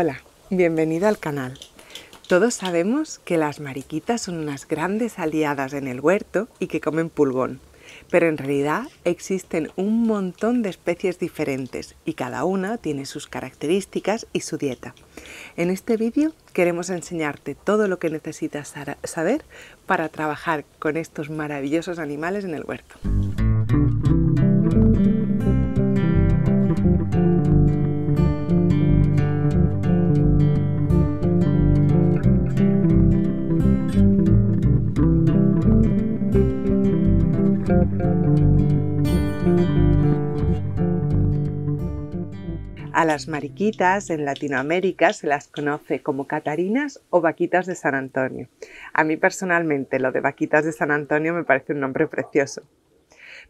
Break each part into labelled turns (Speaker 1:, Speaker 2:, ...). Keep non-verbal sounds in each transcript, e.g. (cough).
Speaker 1: Hola, bienvenido al canal. Todos sabemos que las mariquitas son unas grandes aliadas en el huerto y que comen pulgón, pero en realidad existen un montón de especies diferentes y cada una tiene sus características y su dieta. En este vídeo queremos enseñarte todo lo que necesitas saber para trabajar con estos maravillosos animales en el huerto. A las mariquitas en Latinoamérica se las conoce como catarinas o vaquitas de San Antonio. A mí personalmente lo de vaquitas de San Antonio me parece un nombre precioso.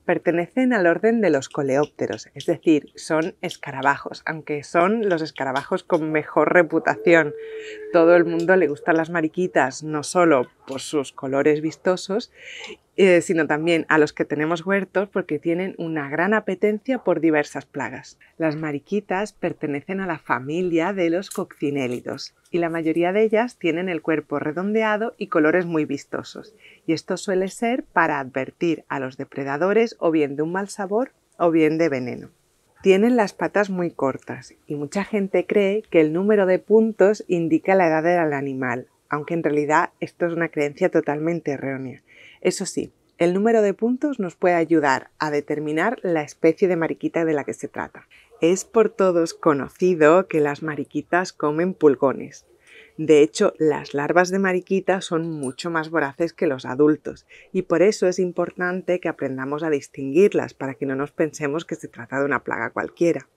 Speaker 1: Pertenecen al orden de los coleópteros, es decir, son escarabajos, aunque son los escarabajos con mejor reputación. Todo el mundo le gustan las mariquitas, no solo por sus colores vistosos, eh, sino también a los que tenemos huertos porque tienen una gran apetencia por diversas plagas. Las mariquitas pertenecen a la familia de los coccinélidos y la mayoría de ellas tienen el cuerpo redondeado y colores muy vistosos, y esto suele ser para advertir a los depredadores o bien de un mal sabor o bien de veneno. Tienen las patas muy cortas y mucha gente cree que el número de puntos indica la edad del animal, aunque en realidad esto es una creencia totalmente errónea, eso sí, el número de puntos nos puede ayudar a determinar la especie de mariquita de la que se trata. Es por todos conocido que las mariquitas comen pulgones. De hecho, las larvas de mariquita son mucho más voraces que los adultos y por eso es importante que aprendamos a distinguirlas para que no nos pensemos que se trata de una plaga cualquiera.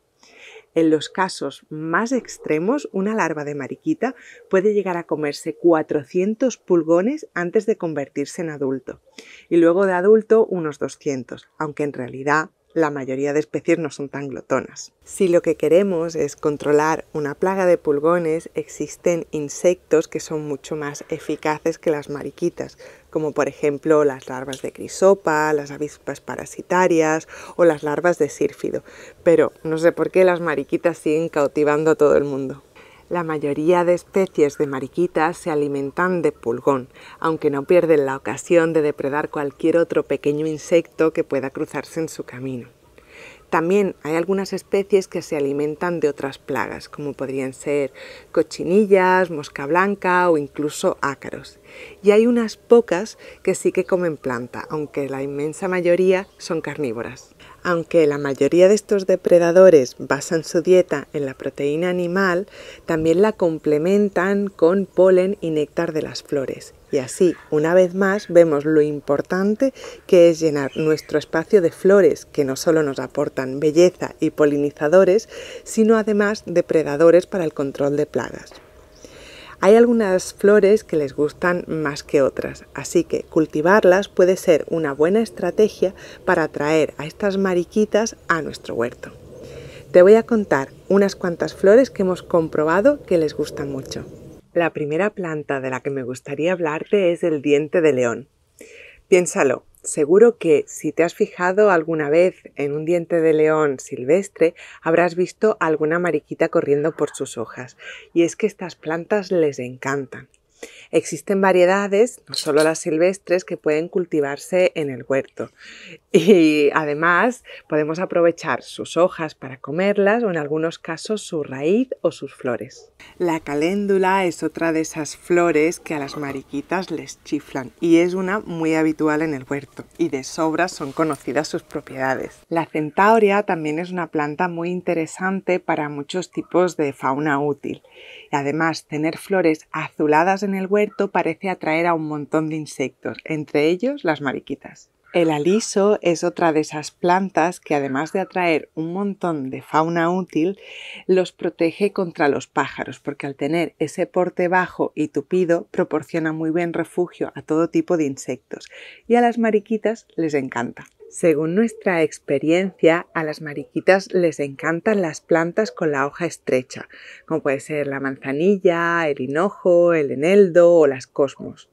Speaker 1: En los casos más extremos, una larva de mariquita puede llegar a comerse 400 pulgones antes de convertirse en adulto y luego de adulto unos 200, aunque en realidad la mayoría de especies no son tan glotonas. Si lo que queremos es controlar una plaga de pulgones, existen insectos que son mucho más eficaces que las mariquitas, como por ejemplo las larvas de crisopa, las avispas parasitarias o las larvas de sírfido, pero no sé por qué las mariquitas siguen cautivando a todo el mundo. La mayoría de especies de mariquitas se alimentan de pulgón, aunque no pierden la ocasión de depredar cualquier otro pequeño insecto que pueda cruzarse en su camino. También hay algunas especies que se alimentan de otras plagas, como podrían ser cochinillas, mosca blanca o incluso ácaros. Y hay unas pocas que sí que comen planta, aunque la inmensa mayoría son carnívoras. Aunque la mayoría de estos depredadores basan su dieta en la proteína animal, también la complementan con polen y néctar de las flores y así, una vez más, vemos lo importante que es llenar nuestro espacio de flores, que no solo nos aportan belleza y polinizadores, sino además depredadores para el control de plagas. Hay algunas flores que les gustan más que otras, así que cultivarlas puede ser una buena estrategia para atraer a estas mariquitas a nuestro huerto. Te voy a contar unas cuantas flores que hemos comprobado que les gustan mucho. La primera planta de la que me gustaría hablarte es el diente de león. Piénsalo, seguro que si te has fijado alguna vez en un diente de león silvestre, habrás visto alguna mariquita corriendo por sus hojas. Y es que estas plantas les encantan. Existen variedades, no solo las silvestres, que pueden cultivarse en el huerto. (laughs) Y además podemos aprovechar sus hojas para comerlas o en algunos casos su raíz o sus flores. La caléndula es otra de esas flores que a las mariquitas les chiflan y es una muy habitual en el huerto y de sobra son conocidas sus propiedades. La centaurea también es una planta muy interesante para muchos tipos de fauna útil Además, tener flores azuladas en el huerto parece atraer a un montón de insectos, entre ellos las mariquitas. El aliso es otra de esas plantas que además de atraer un montón de fauna útil, los protege contra los pájaros, porque al tener ese porte bajo y tupido proporciona muy buen refugio a todo tipo de insectos y a las mariquitas les encanta. Según nuestra experiencia, a las mariquitas les encantan las plantas con la hoja estrecha, como puede ser la manzanilla, el hinojo, el eneldo o las cosmos.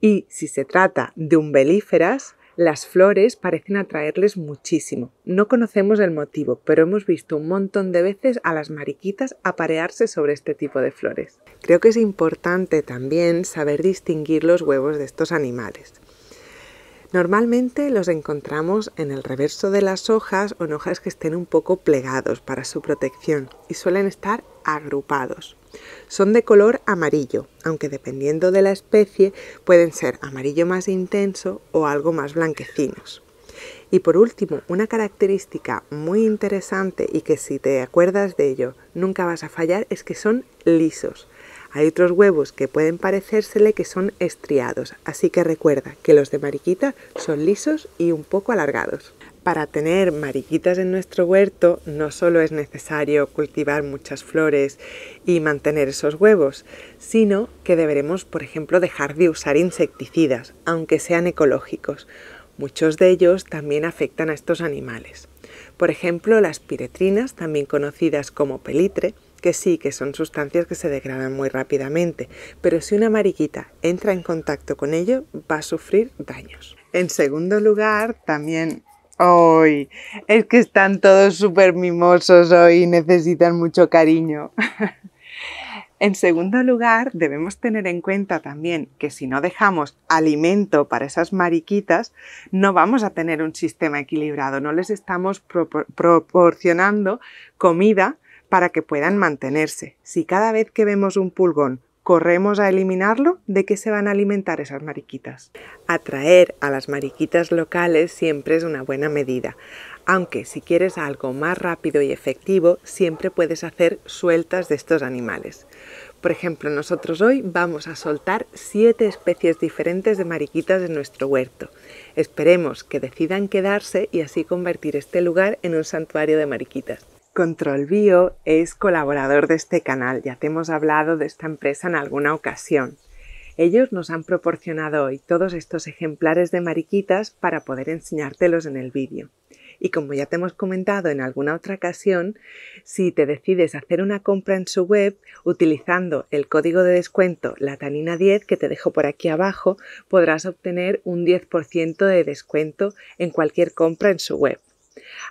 Speaker 1: Y si se trata de umbelíferas, las flores parecen atraerles muchísimo. No conocemos el motivo, pero hemos visto un montón de veces a las mariquitas aparearse sobre este tipo de flores. Creo que es importante también saber distinguir los huevos de estos animales. Normalmente los encontramos en el reverso de las hojas o en hojas que estén un poco plegados para su protección y suelen estar agrupados. Son de color amarillo, aunque dependiendo de la especie pueden ser amarillo más intenso o algo más blanquecinos. Y por último, una característica muy interesante y que si te acuerdas de ello nunca vas a fallar es que son lisos. Hay otros huevos que pueden parecérsele que son estriados, así que recuerda que los de mariquita son lisos y un poco alargados. Para tener mariquitas en nuestro huerto no solo es necesario cultivar muchas flores y mantener esos huevos, sino que deberemos, por ejemplo, dejar de usar insecticidas, aunque sean ecológicos. Muchos de ellos también afectan a estos animales. Por ejemplo, las piretrinas, también conocidas como pelitre, que sí, que son sustancias que se degradan muy rápidamente, pero si una mariquita entra en contacto con ello, va a sufrir daños. En segundo lugar, también... hoy Es que están todos súper mimosos hoy necesitan mucho cariño. (laughs) En segundo lugar, debemos tener en cuenta también que si no dejamos alimento para esas mariquitas, no vamos a tener un sistema equilibrado, no les estamos proporcionando comida para que puedan mantenerse. Si cada vez que vemos un pulgón corremos a eliminarlo, ¿de qué se van a alimentar esas mariquitas? Atraer a las mariquitas locales siempre es una buena medida, aunque si quieres algo más rápido y efectivo, siempre puedes hacer sueltas de estos animales. Por ejemplo, nosotros hoy vamos a soltar siete especies diferentes de mariquitas en nuestro huerto. Esperemos que decidan quedarse y así convertir este lugar en un santuario de mariquitas. Control Bio es colaborador de este canal, ya te hemos hablado de esta empresa en alguna ocasión. Ellos nos han proporcionado hoy todos estos ejemplares de mariquitas para poder enseñártelos en el vídeo. Y como ya te hemos comentado en alguna otra ocasión, si te decides hacer una compra en su web utilizando el código de descuento Latanina10 que te dejo por aquí abajo, podrás obtener un 10% de descuento en cualquier compra en su web.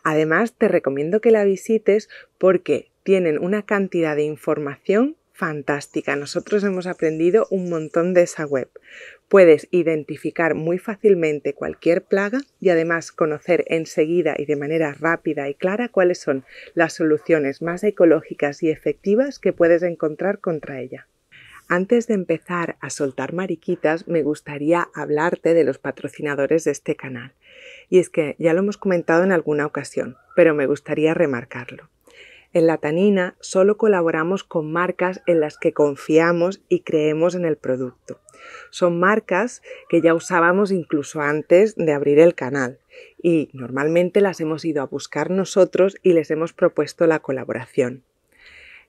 Speaker 1: Además, te recomiendo que la visites porque tienen una cantidad de información fantástica. Nosotros hemos aprendido un montón de esa web. Puedes identificar muy fácilmente cualquier plaga y además conocer enseguida y de manera rápida y clara cuáles son las soluciones más ecológicas y efectivas que puedes encontrar contra ella. Antes de empezar a soltar mariquitas, me gustaría hablarte de los patrocinadores de este canal. Y es que ya lo hemos comentado en alguna ocasión, pero me gustaría remarcarlo. En La Tanina solo colaboramos con marcas en las que confiamos y creemos en el producto. Son marcas que ya usábamos incluso antes de abrir el canal y normalmente las hemos ido a buscar nosotros y les hemos propuesto la colaboración.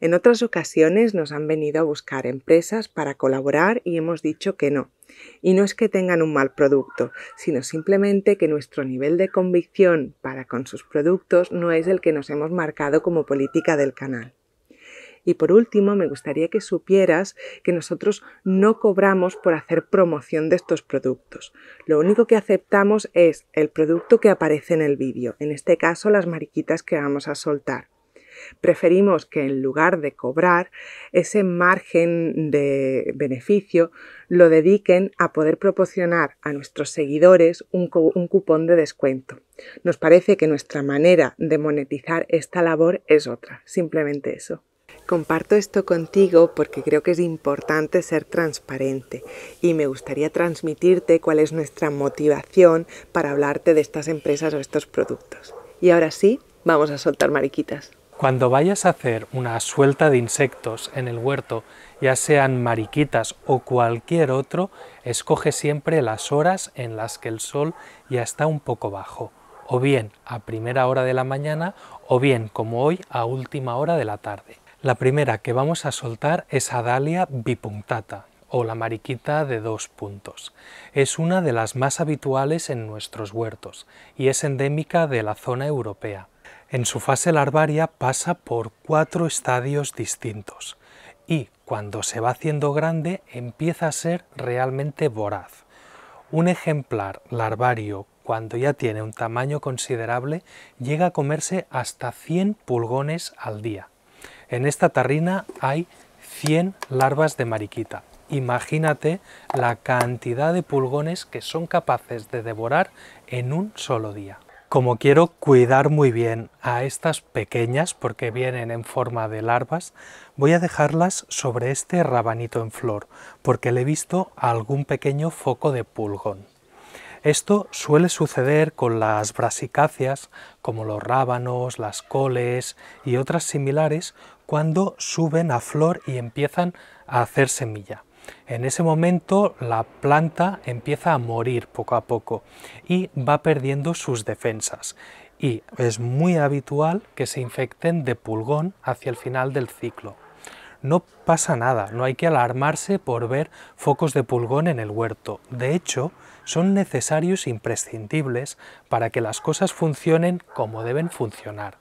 Speaker 1: En otras ocasiones nos han venido a buscar empresas para colaborar y hemos dicho que no. Y no es que tengan un mal producto, sino simplemente que nuestro nivel de convicción para con sus productos no es el que nos hemos marcado como política del canal. Y por último, me gustaría que supieras que nosotros no cobramos por hacer promoción de estos productos. Lo único que aceptamos es el producto que aparece en el vídeo, en este caso las mariquitas que vamos a soltar. Preferimos que en lugar de cobrar ese margen de beneficio lo dediquen a poder proporcionar a nuestros seguidores un, cupón de descuento. Nos parece que nuestra manera de monetizar esta labor es otra, simplemente eso. Comparto esto contigo porque creo que es importante ser transparente y me gustaría transmitirte cuál es nuestra motivación para hablarte de estas empresas o estos productos. Y ahora sí, vamos a soltar mariquitas.
Speaker 2: Cuando vayas a hacer una suelta de insectos en el huerto, ya sean mariquitas o cualquier otro, escoge siempre las horas en las que el sol ya está un poco bajo, o bien a primera hora de la mañana o bien, como hoy, a última hora de la tarde. La primera que vamos a soltar es Adalia bipunctata, o la mariquita de dos puntos. Es una de las más habituales en nuestros huertos y es endémica de la zona europea. En su fase larvaria pasa por cuatro estadios distintos y cuando se va haciendo grande empieza a ser realmente voraz. Un ejemplar larvario, cuando ya tiene un tamaño considerable, llega a comerse hasta 100 pulgones al día. En esta tarrina hay 100 larvas de mariquita. Imagínate la cantidad de pulgones que son capaces de devorar en un solo día. Como quiero cuidar muy bien a estas pequeñas, porque vienen en forma de larvas, voy a dejarlas sobre este rabanito en flor, porque le he visto algún pequeño foco de pulgón. Esto suele suceder con las brasicáceas, como los rábanos, las coles y otras similares, cuando suben a flor y empiezan a hacer semilla. En ese momento la planta empieza a morir poco a poco y va perdiendo sus defensas y es muy habitual que se infecten de pulgón hacia el final del ciclo. No pasa nada, no hay que alarmarse por ver focos de pulgón en el huerto. De hecho, son necesarios e imprescindibles para que las cosas funcionen como deben funcionar.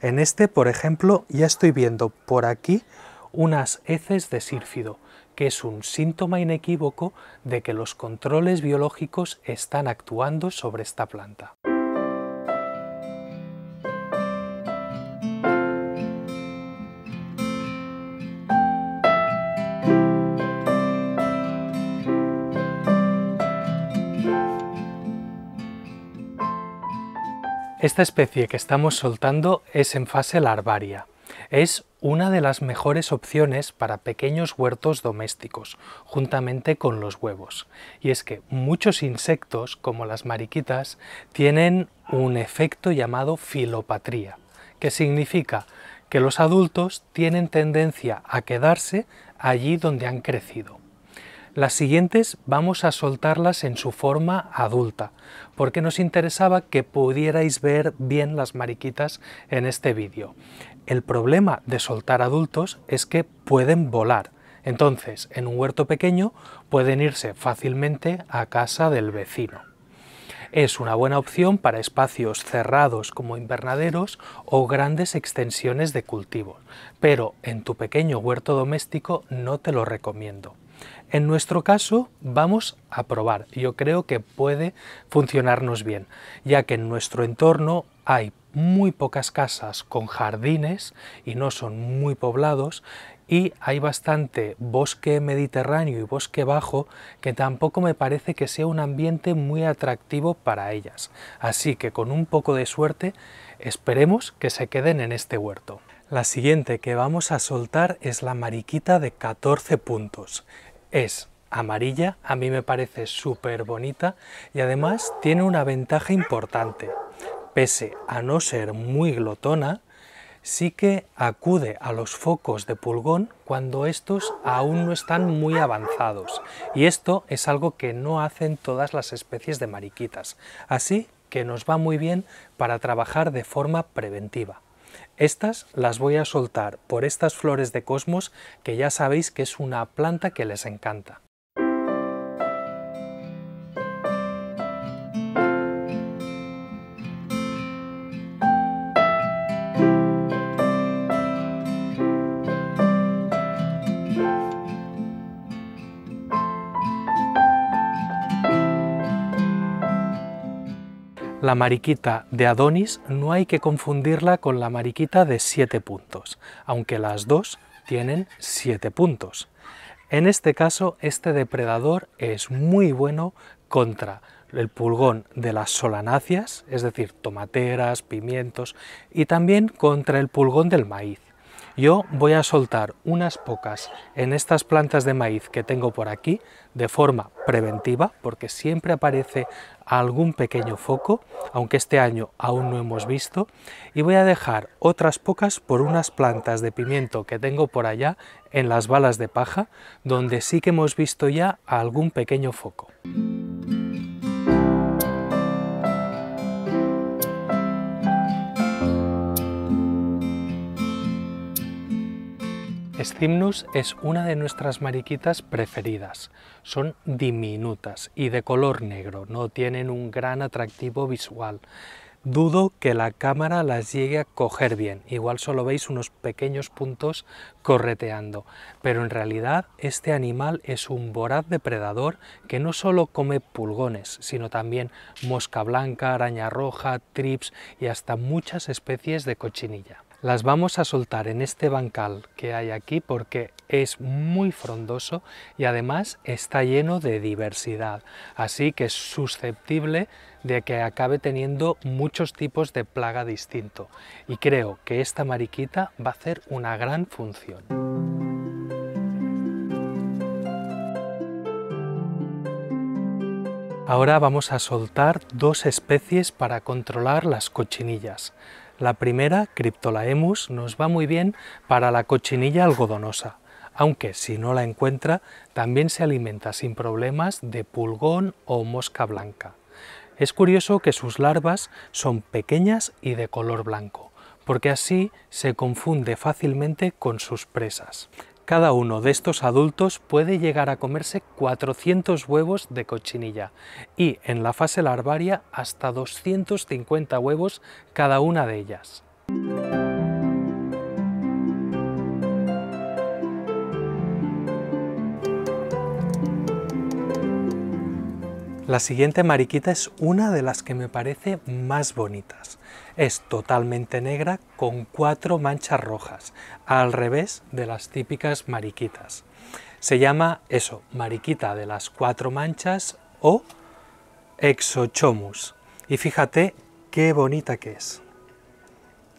Speaker 2: En este, por ejemplo, ya estoy viendo por aquí unas heces de sírfido que es un síntoma inequívoco de que los controles biológicos están actuando sobre esta planta. Esta especie que estamos soltando es en fase larvaria. Es una de las mejores opciones para pequeños huertos domésticos, juntamente con los huevos. Y es que muchos insectos, como las mariquitas, tienen un efecto llamado filopatría, que significa que los adultos tienen tendencia a quedarse allí donde han crecido. Las siguientes vamos a soltarlas en su forma adulta, porque nos interesaba que pudierais ver bien las mariquitas en este vídeo. El problema de soltar adultos es que pueden volar. Entonces, en un huerto pequeño pueden irse fácilmente a casa del vecino. Es una buena opción para espacios cerrados como invernaderos o grandes extensiones de cultivo, pero en tu pequeño huerto doméstico no te lo recomiendo. En nuestro caso vamos a probar, yo creo que puede funcionarnos bien, ya que en nuestro entorno hay muy pocas casas con jardines y no son muy poblados y hay bastante bosque mediterráneo y bosque bajo que tampoco me parece que sea un ambiente muy atractivo para ellas. Así que con un poco de suerte esperemos que se queden en este huerto. La siguiente que vamos a soltar es la mariquita de 14 puntos. Es amarilla, a mí me parece súper bonita y además tiene una ventaja importante pese a no ser muy glotona, sí que acude a los focos de pulgón cuando estos aún no están muy avanzados. Y esto es algo que no hacen todas las especies de mariquitas. Así que nos va muy bien para trabajar de forma preventiva. Estas las voy a soltar por estas flores de cosmos que ya sabéis que es una planta que les encanta. la mariquita de Adonis no hay que confundirla con la mariquita de 7 puntos, aunque las dos tienen 7 puntos. En este caso, este depredador es muy bueno contra el pulgón de las solanáceas, es decir, tomateras, pimientos, y también contra el pulgón del maíz. Yo voy a soltar unas pocas en estas plantas de maíz que tengo por aquí de forma preventiva, porque siempre aparece algún pequeño foco, aunque este año aún no hemos visto, y voy a dejar otras pocas por unas plantas de pimiento que tengo por allá en las balas de paja, donde sí que hemos visto ya algún pequeño foco. Scimnus es una de nuestras mariquitas preferidas. Son diminutas y de color negro, no tienen un gran atractivo visual. Dudo que la cámara las llegue a coger bien, igual solo veis unos pequeños puntos correteando, pero en realidad este animal es un voraz depredador que no solo come pulgones, sino también mosca blanca, araña roja, trips y hasta muchas especies de cochinilla. Las vamos a soltar en este bancal que hay aquí porque es muy frondoso y además está lleno de diversidad, así que es susceptible de que acabe teniendo muchos tipos de plaga distinto. Y creo que esta mariquita va a hacer una gran función. Ahora vamos a soltar dos especies para controlar las cochinillas. La primera, Cryptolaemus, nos va muy bien para la cochinilla algodonosa, aunque si no la encuentra, también se alimenta sin problemas de pulgón o mosca blanca. Es curioso que sus larvas son pequeñas y de color blanco, porque así se confunde fácilmente con sus presas. Cada uno de estos adultos puede llegar a comerse 400 huevos de cochinilla y en la fase larvaria hasta 250 huevos cada una de ellas. La siguiente mariquita es una de las que me parece más bonitas. Es totalmente negra con cuatro manchas rojas, al revés de las típicas mariquitas. Se llama eso, mariquita de las cuatro manchas o exochomus. Y fíjate qué bonita que es.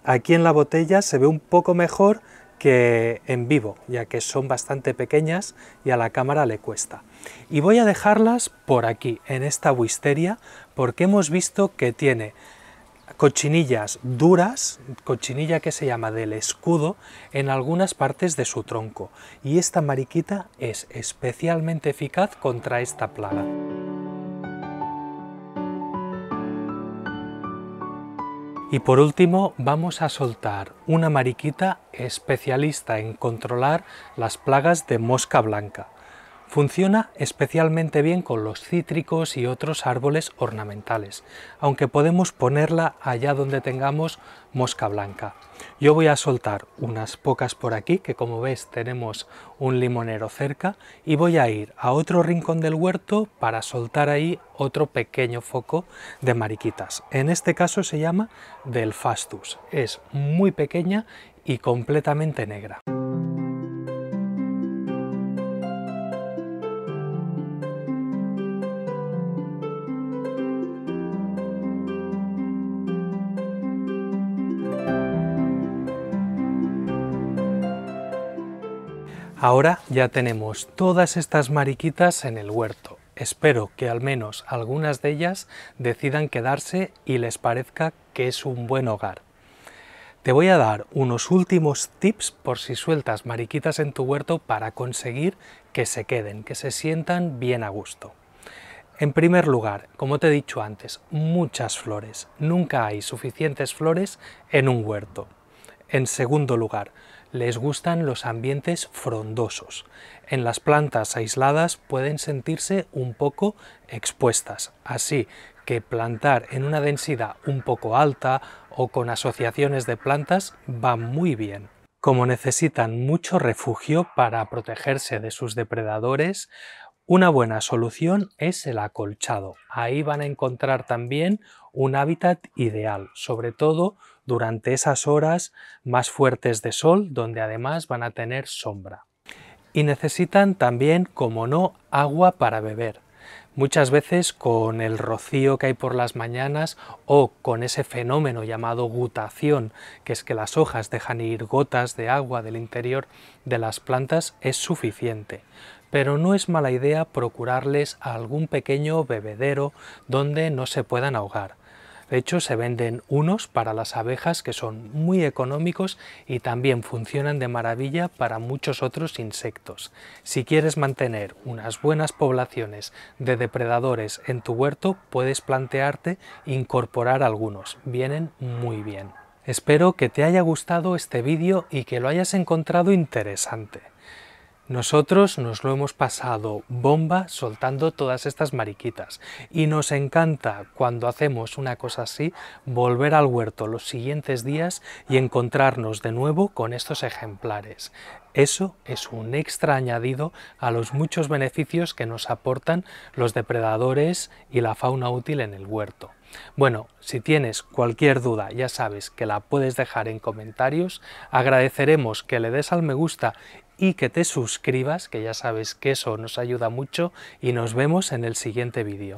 Speaker 2: Aquí en la botella se ve un poco mejor que en vivo, ya que son bastante pequeñas y a la cámara le cuesta y voy a dejarlas por aquí, en esta wisteria, porque hemos visto que tiene cochinillas duras, cochinilla que se llama del escudo, en algunas partes de su tronco. Y esta mariquita es especialmente eficaz contra esta plaga. Y por último vamos a soltar una mariquita especialista en controlar las plagas de mosca blanca. Funciona especialmente bien con los cítricos y otros árboles ornamentales, aunque podemos ponerla allá donde tengamos mosca blanca. Yo voy a soltar unas pocas por aquí, que como ves tenemos un limonero cerca, y voy a ir a otro rincón del huerto para soltar ahí otro pequeño foco de mariquitas. En este caso se llama del fastus, es muy pequeña y completamente negra. Ahora ya tenemos todas estas mariquitas en el huerto. Espero que al menos algunas de ellas decidan quedarse y les parezca que es un buen hogar. Te voy a dar unos últimos tips por si sueltas mariquitas en tu huerto para conseguir que se queden, que se sientan bien a gusto. En primer lugar, como te he dicho antes, muchas flores. Nunca hay suficientes flores en un huerto. En segundo lugar, les gustan los ambientes frondosos. En las plantas aisladas pueden sentirse un poco expuestas, así que plantar en una densidad un poco alta o con asociaciones de plantas va muy bien. Como necesitan mucho refugio para protegerse de sus depredadores, una buena solución es el acolchado. Ahí van a encontrar también un hábitat ideal, sobre todo durante esas horas más fuertes de sol, donde además van a tener sombra. Y necesitan también, como no, agua para beber. Muchas veces con el rocío que hay por las mañanas o con ese fenómeno llamado gutación, que es que las hojas dejan ir gotas de agua del interior de las plantas, es suficiente. Pero no es mala idea procurarles algún pequeño bebedero donde no se puedan ahogar. De hecho, se venden unos para las abejas que son muy económicos y también funcionan de maravilla para muchos otros insectos. Si quieres mantener unas buenas poblaciones de depredadores en tu huerto, puedes plantearte incorporar algunos. Vienen muy bien. Espero que te haya gustado este vídeo y que lo hayas encontrado interesante. Nosotros nos lo hemos pasado bomba soltando todas estas mariquitas y nos encanta cuando hacemos una cosa así volver al huerto los siguientes días y encontrarnos de nuevo con estos ejemplares. Eso es un extra añadido a los muchos beneficios que nos aportan los depredadores y la fauna útil en el huerto. Bueno, si tienes cualquier duda, ya sabes que la puedes dejar en comentarios, agradeceremos que le des al me gusta y que te suscribas, que ya sabes que eso nos ayuda mucho y nos vemos en el siguiente vídeo.